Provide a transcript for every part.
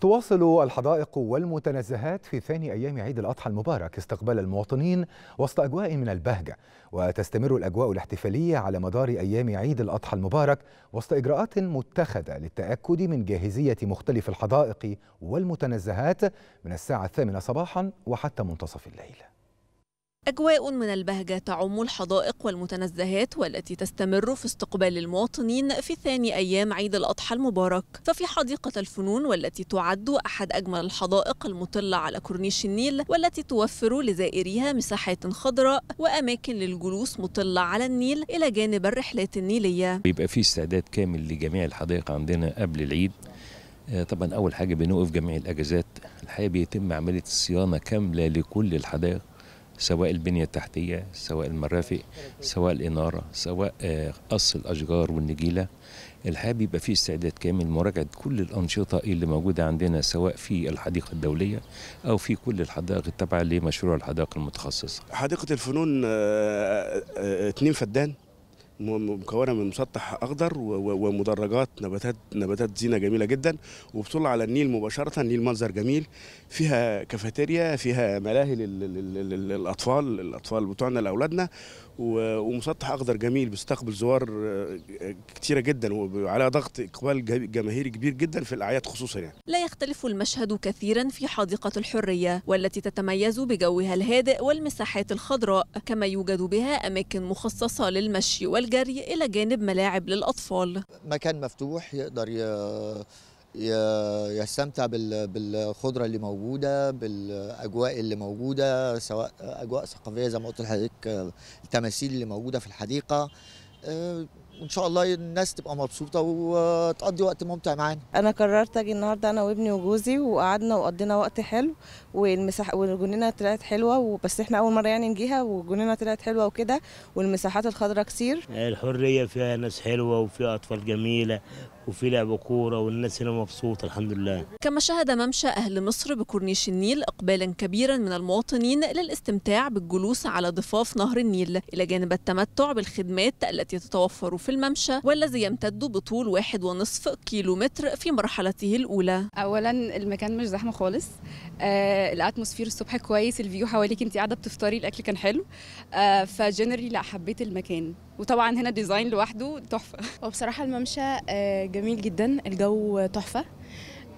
تواصل الحدائق والمتنزهات في ثاني أيام عيد الأضحى المبارك استقبال المواطنين وسط أجواء من البهجة وتستمر الأجواء الاحتفالية على مدار أيام عيد الأضحى المبارك وسط إجراءات متخذة للتأكد من جاهزية مختلف الحدائق والمتنزهات من الساعة الثامنة صباحا وحتى منتصف الليل أجواء من البهجة تعم الحدائق والمتنزهات والتي تستمر في استقبال المواطنين في ثاني أيام عيد الأضحى المبارك ففي حديقة الفنون والتي تعد أحد أجمل الحدائق المطلة على كورنيش النيل والتي توفر لزائريها مساحات خضراء وأماكن للجلوس مطلة على النيل إلى جانب الرحلات النيلية بيبقى في استعداد كامل لجميع الحدائق عندنا قبل العيد آه، طبعا أول حاجة بنوقف جميع الأجازات الحقيقة بيتم عملية الصيانة كاملة لكل الحدائق سواء البنية التحتية سواء المرافق سواء الإنارة سواء آه، قص الأشجار والنجيلة الحقيقة بيبقى فيه استعداد كامل مراجعة كل الأنشطة اللي موجودة عندنا سواء في الحديقة الدولية أو في كل الحدائق التابعة لمشروع الحدائق المتخصصة حديقة الفنون آه، آه، اتنين فدان مكونه من مسطح اخضر ومدرجات نباتات نباتات زينه جميله جدا وبتطل على النيل مباشره النيل منظر جميل فيها كافيتيريا فيها ملاهي للاطفال الاطفال بتوعنا لاولادنا ومسطح اخضر جميل بيستقبل زوار آه، كثيره جدا وعلى ضغط اقبال جماهيري كبير جدا في الاعياد خصوصا يعني. لا يختلف المشهد كثيرا في حديقه الحريه والتي تتميز بجوها الهادئ والمساحات الخضراء كما يوجد بها اماكن مخصصه للمشي وال والجري إلى جانب ملاعب للأطفال مكان مفتوح يقدر يستمتع بالخضرة اللي موجودة بالأجواء اللي موجودة سواء أجواء ثقافية زي ما قلت لحضرتك التماثيل اللي موجودة في الحديقة آه، وان شاء الله الناس تبقى مبسوطه وتقضي وقت ممتع معانا انا قررت اجي النهارده انا وابني وجوزي وقعدنا وقضينا وقت حلو والمساحه والجنينه طلعت حلوه وبس احنا اول مره يعني نجيها والجنينه طلعت حلوه وكده والمساحات الخضراء كتير الحريه فيها ناس حلوه وفيها اطفال جميله وفي لعب كورة والناس هنا مبسوطة الحمد لله كما شهد ممشى أهل مصر بكورنيش النيل إقبالا كبيرا من المواطنين للاستمتاع بالجلوس على ضفاف نهر النيل إلى جانب التمتع بالخدمات التي تتوفر في الممشى والذي يمتد بطول واحد ونصف كيلو متر في مرحلته الأولى أولا المكان مش زحمة خالص آه الأتموسفير الصبح كويس الفيو حواليك أنت قاعدة بتفطري الأكل كان حلو آه فجنرالي لا حبيت المكان وطبعا هنا ديزاين لوحده تحفه وبصراحه الممشى آه، جميل جدا الجو تحفه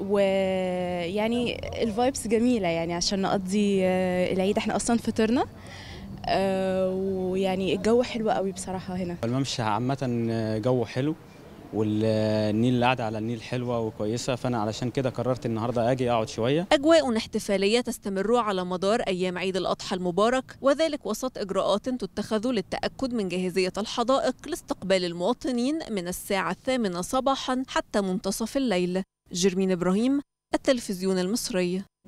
ويعني الفايبس جميله يعني عشان نقضي آه، العيد احنا اصلا فطرنا آه، ويعني الجو حلو قوي بصراحه هنا الممشى عامه جو حلو والنيل قاعدة على النيل حلوة وكويسة فأنا علشان كده قررت النهاردة أجي أقعد شوية أجواء احتفالية تستمر على مدار أيام عيد الأضحى المبارك وذلك وسط إجراءات تتخذ للتأكد من جاهزية الحدائق لاستقبال المواطنين من الساعة الثامنة صباحا حتى منتصف الليل جيرمين إبراهيم التلفزيون المصري